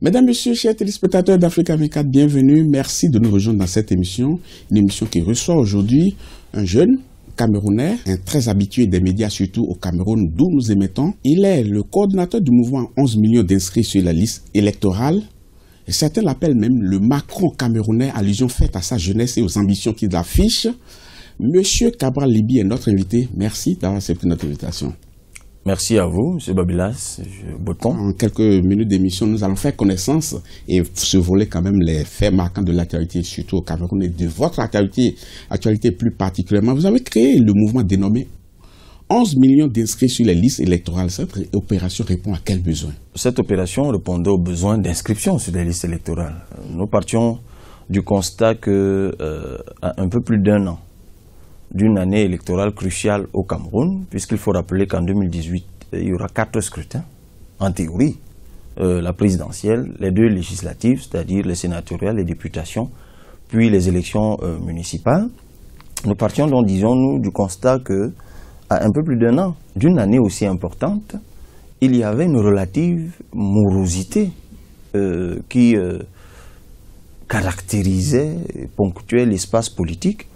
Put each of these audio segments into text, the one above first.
Mesdames, Messieurs, chers téléspectateurs d'Africa 24, bienvenue. Merci de nous rejoindre dans cette émission, une émission qui reçoit aujourd'hui un jeune camerounais, un très habitué des médias, surtout au Cameroun, d'où nous émettons. Il est le coordinateur du mouvement 11 millions d'inscrits sur la liste électorale. Et certains l'appellent même le Macron camerounais, allusion faite à sa jeunesse et aux ambitions qu'il affiche. Monsieur Cabral Libi est notre invité. Merci d'avoir accepté notre invitation. Merci à vous, M. Babilas, En quelques minutes d'émission, nous allons faire connaissance et se voler quand même les faits marquants de l'actualité, surtout au Cameroun et de votre actualité, plus particulièrement. Vous avez créé le mouvement dénommé 11 millions d'inscrits sur les listes électorales. Cette opération répond à quel besoin Cette opération répondait aux besoins d'inscription sur les listes électorales. Nous partions du constat que, euh, un peu plus d'un an, d'une année électorale cruciale au Cameroun, puisqu'il faut rappeler qu'en 2018, il y aura quatre scrutins, en théorie, euh, la présidentielle, les deux législatives, c'est-à-dire les sénatoriales, les députations, puis les élections euh, municipales. Nous partions donc, disons-nous, du constat que, à un peu plus d'un an, d'une année aussi importante, il y avait une relative morosité euh, qui caractérisait et ponctuait l'espace politique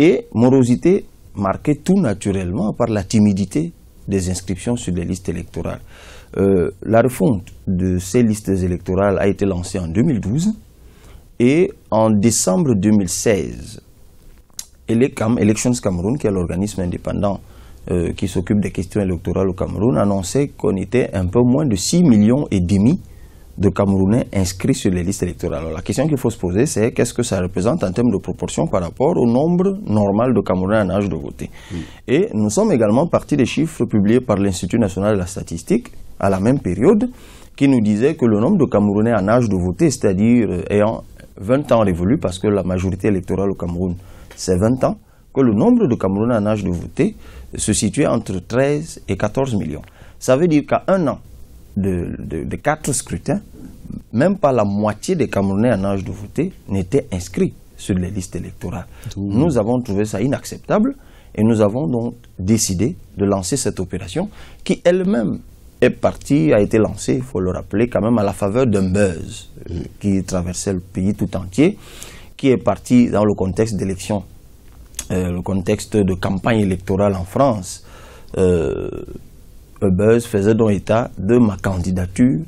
et morosité marquée tout naturellement par la timidité des inscriptions sur les listes électorales. Euh, la refonte de ces listes électorales a été lancée en 2012 et en décembre 2016, Elections Cameroun, qui est l'organisme indépendant euh, qui s'occupe des questions électorales au Cameroun, annonçait qu'on était un peu moins de 6 millions et demi de Camerounais inscrits sur les listes électorales. Alors, la question qu'il faut se poser, c'est qu'est-ce que ça représente en termes de proportion par rapport au nombre normal de Camerounais en âge de voter. Et nous sommes également partis des chiffres publiés par l'Institut national de la statistique à la même période, qui nous disait que le nombre de Camerounais en âge de voter, c'est-à-dire euh, ayant 20 ans révolus, parce que la majorité électorale au Cameroun, c'est 20 ans, que le nombre de Camerounais en âge de voter se situait entre 13 et 14 millions. Ça veut dire qu'à un an, de, quatre scrutins, même pas la moitié des Camerounais en âge de voter n'étaient inscrits sur les listes électorales. Nous avons trouvé ça inacceptable et nous avons donc décidé de lancer cette opération qui elle-même est partie, a été lancée, il faut le rappeler, quand même à la faveur d'un buzz euh, qui traversait le pays tout entier, qui est parti dans le contexte d'élection, euh, le contexte de campagne électorale en France. Euh, Buzz faisait donc état de ma candidature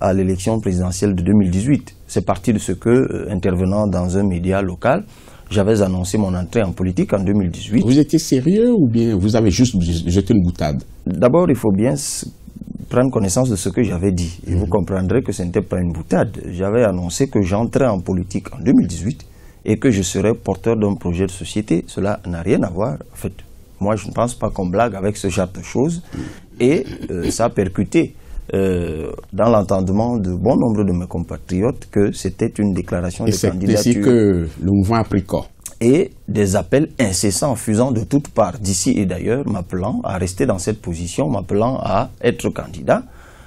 à l'élection présidentielle de 2018. C'est parti de ce que, euh, intervenant dans un média local, j'avais annoncé mon entrée en politique en 2018. Vous étiez sérieux ou bien vous avez juste jeté une boutade D'abord, il faut bien prendre connaissance de ce que j'avais dit. Et vous mhm. comprendrez que ce n'était pas une boutade. J'avais annoncé que j'entrais en politique en 2018 et que je serais porteur d'un projet de société. Cela n'a rien à voir, en fait. Moi, je ne pense pas qu'on blague avec ce genre de choses. Et euh, ça a percuté euh, dans l'entendement de bon nombre de mes compatriotes que c'était une déclaration de candidature. C'est que le mouvement a pris corps. Et des appels incessants fusant de toutes parts, d'ici et d'ailleurs, m'appelant à rester dans cette position, m'appelant à être candidat,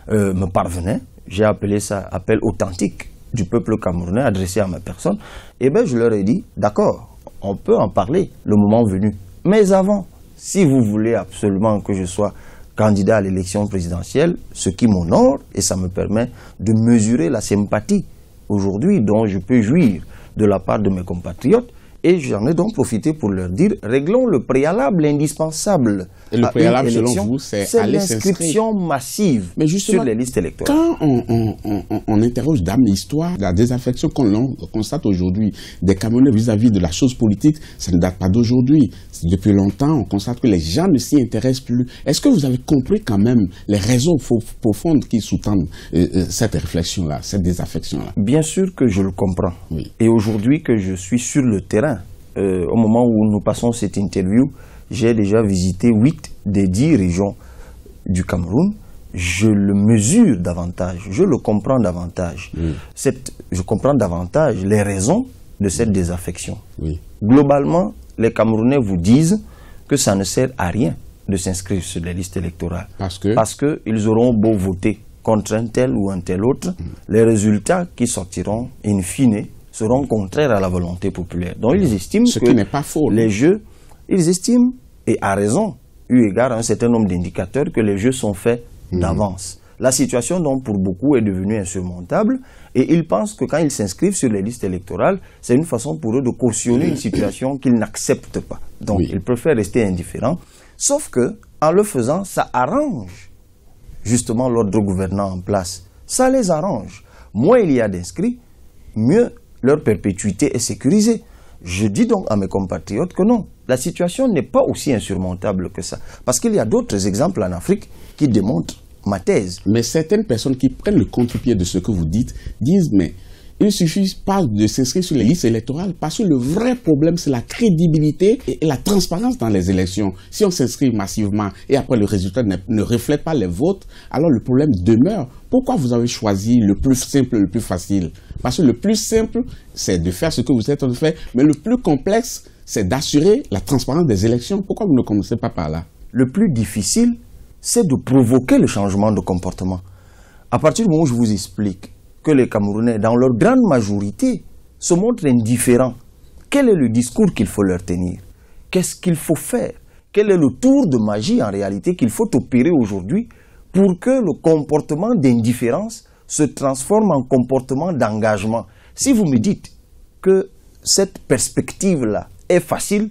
euh, me parvenaient. J'ai appelé ça appel authentique du peuple camerounais adressé à ma personne. Et eh bien, je leur ai dit, d'accord, on peut en parler le moment venu. Mais avant, si vous voulez absolument que je sois candidat à l'élection présidentielle, ce qui m'honore et ça me permet de mesurer la sympathie aujourd'hui dont je peux jouir de la part de mes compatriotes, et j'en ai donc profité pour leur dire, réglons le préalable indispensable. Et le préalable, selon vous, c'est l'inscription massive Mais sur les listes électorales. Quand on, on, on, interroge dame l'histoire, la désaffection qu'on constate aujourd'hui des Camerounais vis-à-vis de la chose politique, ça ne date pas d'aujourd'hui. Depuis longtemps, on constate que les gens ne s'y intéressent plus. Est-ce que vous avez compris quand même les raisons profondes qui sous-tendent euh, euh, cette réflexion-là, cette désaffection-là Bien sûr que je le comprends. Et aujourd'hui que je suis sur le terrain, euh, au moment où nous passons cette interview, j'ai déjà visité 8 des 10 régions du Cameroun. Je le mesure davantage, je le comprends davantage. Mm. je comprends davantage les raisons de cette mm. désaffection. Globalement, les Camerounais vous disent que ça ne sert à rien de s'inscrire sur les listes électorales. Parce que Parce qu'ils auront beau voter contre un tel ou un tel autre, mm. les résultats qui sortiront, in fine, seront contraires à la volonté populaire. Donc ils estiment que les jeux, ils estiment, et à raison, eu égard à un certain nombre d'indicateurs, que les jeux sont faits hmm. d'avance. La situation, donc, pour beaucoup, est devenue insurmontable et ils pensent que quand ils s'inscrivent sur les listes électorales, c'est une façon pour eux de cautionner une situation qu'ils n'acceptent pas. Donc, ils préfèrent rester indifférents. Sauf que, en le faisant, ça arrange justement l'ordre gouvernant en place. Ça les arrange. Moins il y a d'inscrits, mieux leur perpétuité est sécurisée. Je dis donc à mes compatriotes que non, la situation n'est pas aussi insurmontable que ça. Parce qu'il y a d'autres exemples en Afrique qui démontrent ma thèse. Mais certaines personnes qui prennent le contre-pied de ce que vous dites disent, mais il ne suffit pas de s'inscrire sur les listes électorales parce que le vrai problème, c'est la crédibilité et la transparence dans les élections. Si on s'inscrit massivement et après le résultat ne, reflète pas les votes, alors le problème demeure. Pourquoi vous avez choisi le plus simple, le plus facile Parce que le plus simple, c'est de faire ce que vous êtes en train de faire, mais le plus complexe, c'est d'assurer la transparence des élections. Pourquoi vous ne commencez pas par là Le plus difficile, c'est de provoquer le changement de comportement. À partir du moment où je vous explique que les Camerounais, dans leur grande majorité, se montrent indifférents. Quel est le discours qu'il faut leur tenir Qu'est-ce qu'il faut faire Quel est le tour de magie en réalité qu'il faut opérer aujourd'hui pour que le comportement d'indifférence se transforme en comportement d'engagement Si vous me dites que cette perspective-là est facile,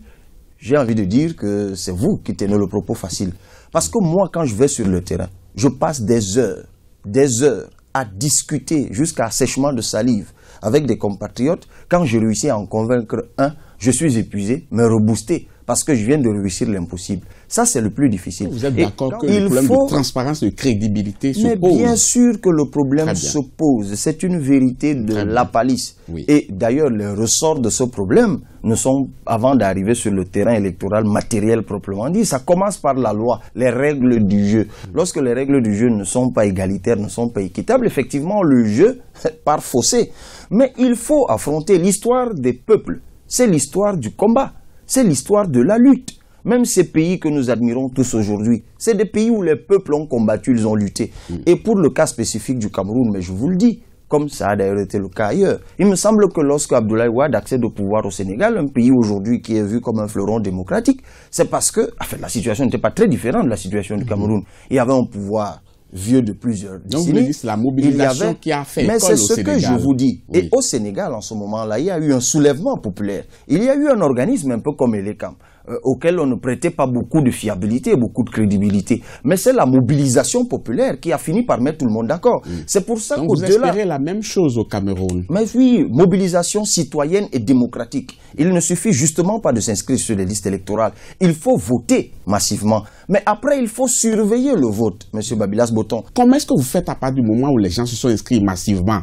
j'ai envie de dire que c'est vous qui tenez le propos facile. Parce que moi, quand je vais sur le terrain, je passe des heures, des heures à discuter jusqu'à sèchement de salive avec des compatriotes, quand je réussis à en convaincre un, je suis épuisé, mais reboosté, parce que je viens de réussir l'impossible. Ça, c'est le plus difficile. Vous êtes d'accord que le problème de transparence, de crédibilité se Mais bien sûr que le problème se pose. C'est une vérité de la palice. Et d'ailleurs, les ressorts de ce problème ne sont, avant d'arriver sur le terrain électoral matériel proprement dit, ça commence par la loi, les règles du jeu. Lorsque les règles du jeu ne sont pas égalitaires, ne sont pas équitables, effectivement, le jeu part faussé. Mais il faut affronter l'histoire des peuples. C'est l'histoire du combat. C'est l'histoire de la lutte. Même ces pays que nous admirons tous aujourd'hui, c'est des pays où les peuples ont combattu, ils ont lutté. Mm. Et pour le cas spécifique du Cameroun, mais je vous le dis, comme ça a d'ailleurs été le cas ailleurs. Il me semble que lorsque Abdoulaye Ouad accède au pouvoir au Sénégal, un pays aujourd'hui qui est vu comme un fleuron démocratique, c'est parce que enfin, la situation n'était pas très différente de la situation du mm-hmm. Cameroun. Il y avait un pouvoir vieux de plusieurs Donc décennies. c'est la mobilisation qui a fait Mais c'est ce que je vous dis. Et au Sénégal, en ce moment-là, il y a eu un soulèvement populaire. Il y a eu un organisme un peu comme Elecam. Euh, auquel on ne prêtait pas beaucoup de fiabilité, beaucoup de crédibilité. Mais c'est la mobilisation populaire qui a fini par mettre tout le monde d'accord. Mm. C'est pour ça qu'au-delà... la même chose au Cameroun. Mais oui, mobilisation citoyenne et démocratique. Il ne suffit justement pas de s'inscrire sur les listes électorales. Il faut voter massivement. Mais après, il faut surveiller le vote, M. Babilas Boton. Comment est-ce que vous faites à partir du moment où les gens se sont inscrits massivement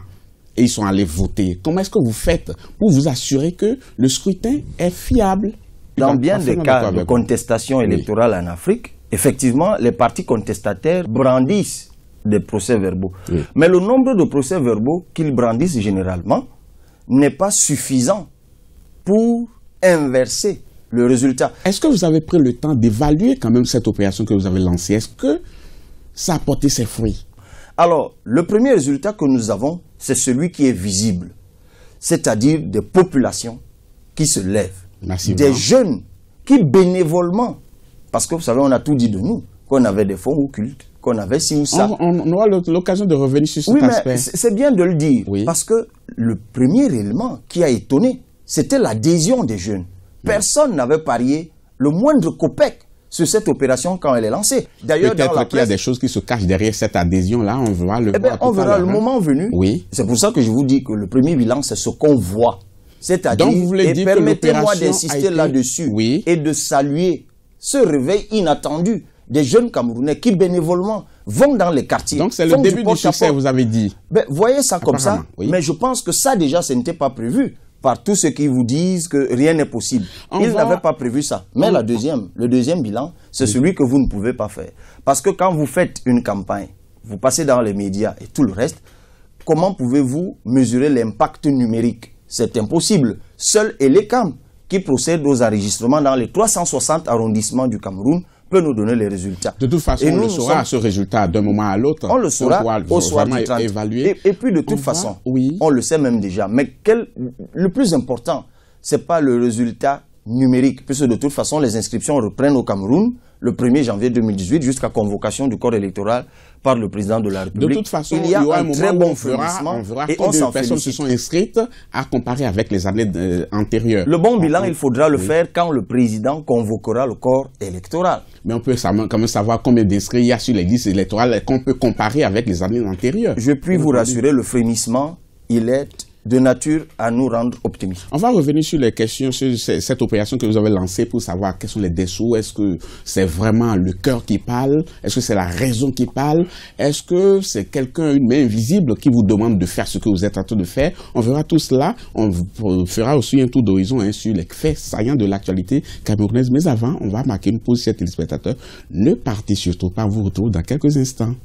et ils sont allés voter Comment est-ce que vous faites pour vous assurer que le scrutin est fiable dans bien des cas de contestation électorale en Afrique, effectivement, les partis contestataires brandissent des procès-verbaux. Mais le nombre de procès-verbaux qu'ils brandissent généralement n'est pas suffisant pour inverser le résultat. Est-ce que vous avez pris le temps d'évaluer quand même cette opération que vous avez lancée Est-ce que ça a porté ses fruits Alors, le premier résultat que nous avons, c'est celui qui est visible, c'est-à-dire des populations qui se lèvent des jeunes qui bénévolement, parce que vous savez, on a tout dit de nous, qu'on avait des fonds occultes, qu'on avait ci ou ça. On, aura l'occasion de revenir sur cet oui, mais C'est bien de le dire, parce que le premier élément qui a étonné, c'était l'adhésion des jeunes. Personne n'avait parié le moindre copec sur cette opération quand elle est lancée. D'ailleurs, peut-être qu'il y a des choses qui se cachent derrière cette adhésion-là. On verra le. Eh le hein. moment venu. C'est pour ça que je vous dis que le premier bilan, c'est ce qu'on voit. C'est-à-dire, permettez-moi d'insister là-dessus et de saluer ce réveil inattendu des jeunes Camerounais qui bénévolement vont dans les quartiers. Donc c'est le début du, succès, vous avez dit. Ben, voyez ça comme ça, mais je pense que ça déjà, ce n'était pas prévu par tous ceux qui vous disent que rien n'est possible. Ils n'avaient pas prévu ça. Mais le deuxième bilan, c'est celui que vous ne pouvez pas faire. Parce que quand vous faites une campagne, vous passez dans les médias et tout le reste, comment pouvez-vous mesurer l'impact numérique c'est impossible. Seul Elecam, qui procède aux enregistrements dans les 360 arrondissements du Cameroun, peut nous donner les résultats. De toute façon, on le saura, ce résultat, d'un moment à l'autre. On le saura on au soir du Et, puis, de toute façon, oui. on le sait même déjà. Mais le plus important, ce n'est pas le résultat numérique, puisque de toute façon, les inscriptions reprennent au Cameroun le 1er janvier 2018 jusqu'à convocation du corps électoral par le président de la République. De toute façon, il y a, un, très bon frémissement. on verra et combien de personnes se sont inscrites à comparer avec les années antérieures. Le bon bilan, ah, il faudra le faire quand le président convoquera le corps électoral. Mais on peut quand même savoir combien d'inscrits il y a sur les listes électorales qu'on peut comparer avec les années antérieures. Je puis vous rassurer, le frémissement, il est de nature à nous rendre optimistes. On va revenir sur les questions, sur cette opération que vous avez lancée pour savoir quels sont les dessous. Est-ce que c'est vraiment le cœur qui parle Est-ce que c'est la raison qui parle Est-ce que c'est quelqu'un, une main invisible qui vous demande de faire ce que vous êtes en train de faire On verra tout cela. On fera aussi un tour d'horizon hein, sur les faits saillants de l'actualité camerounaise. Mais avant, on va marquer une pause, chers téléspectateurs. Ne partez surtout pas, vous retrouve dans quelques instants.